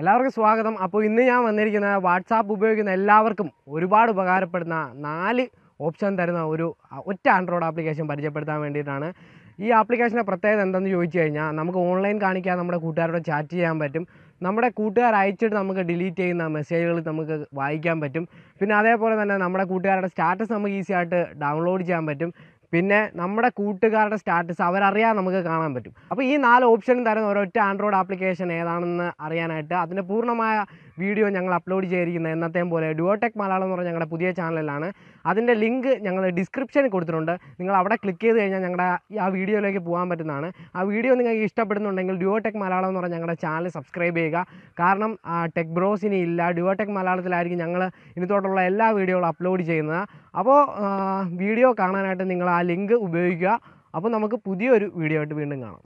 എല്ലാവർക്കും സ്വാഗതം അപ്പോൾ ഇന്ന് ഞാൻ വന്നിരിക്കുന്ന വാട്സാപ്പ് ഉപയോഗിക്കുന്ന എല്ലാവർക്കും ഒരുപാട് ഉപകാരപ്പെടുന്ന നാല് ഓപ്ഷൻ തരുന്ന ഒരു ഒറ്റ ആൻഡ്രോയിഡ് ആപ്ലിക്കേഷൻ പരിചയപ്പെടുത്താൻ വേണ്ടിയിട്ടാണ് ഈ ആപ്ലിക്കേഷൻ്റെ പ്രത്യേകത എന്തെന്ന് ചോദിച്ചു കഴിഞ്ഞാൽ നമുക്ക് ഓൺലൈൻ കാണിക്കാൻ നമ്മുടെ കൂട്ടുകാരോട് ചാറ്റ് ചെയ്യാൻ പറ്റും നമ്മുടെ കൂട്ടുകാർ അയച്ചിട്ട് നമുക്ക് ഡിലീറ്റ് ചെയ്യുന്ന മെസ്സേജുകൾ നമുക്ക് വായിക്കാൻ പറ്റും പിന്നെ അതേപോലെ തന്നെ നമ്മുടെ കൂട്ടുകാരുടെ സ്റ്റാറ്റസ് നമുക്ക് ഈസി ആയിട്ട് ഡൗൺലോഡ് ചെയ്യാൻ പറ്റും പിന്നെ നമ്മുടെ കൂട്ടുകാരുടെ സ്റ്റാറ്റസ് അവരറിയാതെ നമുക്ക് കാണാൻ പറ്റും അപ്പോൾ ഈ നാല് ഓപ്ഷനും തരുന്ന ഒരൊറ്റ ആൻഡ്രോയിഡ് ആപ്ലിക്കേഷൻ ഏതാണെന്ന് അറിയാനായിട്ട് അതിൻ്റെ പൂർണ്ണമായ വീഡിയോ ഞങ്ങൾ അപ്ലോഡ് ചെയ്തിരിക്കുന്നത് എന്നത്തേം പോലെ ഡുവോടെക് മലയാളം എന്ന് പറഞ്ഞ ഞങ്ങളുടെ പുതിയ ചാനലിലാണ് അതിൻ്റെ ലിങ്ക് ഞങ്ങൾ ഡിസ്ക്രിപ്ഷനിൽ കൊടുത്തിട്ടുണ്ട് നിങ്ങൾ അവിടെ ക്ലിക്ക് ചെയ്ത് കഴിഞ്ഞാൽ ഞങ്ങളുടെ ആ വീഡിയോയിലേക്ക് പോകാൻ പറ്റുന്നതാണ് ആ വീഡിയോ നിങ്ങൾക്ക് ഇഷ്ടപ്പെടുന്നുണ്ടെങ്കിൽ ഡുവോടെക് മലയാളം എന്ന് പറഞ്ഞ ഞങ്ങളുടെ ചാനൽ സബ്സ്ക്രൈബ് ചെയ്യുക കാരണം ടെക് ബ്രോസ് ഇനി ഇല്ല ഡുവോടെക് മലയാളത്തിലായിരിക്കും ഞങ്ങൾ ഇനി തൊട്ടുള്ള എല്ലാ വീഡിയോകളും അപ്ലോഡ് ചെയ്യുന്നത് അപ്പോൾ വീഡിയോ കാണാനായിട്ട് നിങ്ങൾ ആ ലിങ്ക് ഉപയോഗിക്കുക അപ്പോൾ നമുക്ക് പുതിയൊരു വീഡിയോ ആയിട്ട് വീണ്ടും കാണാം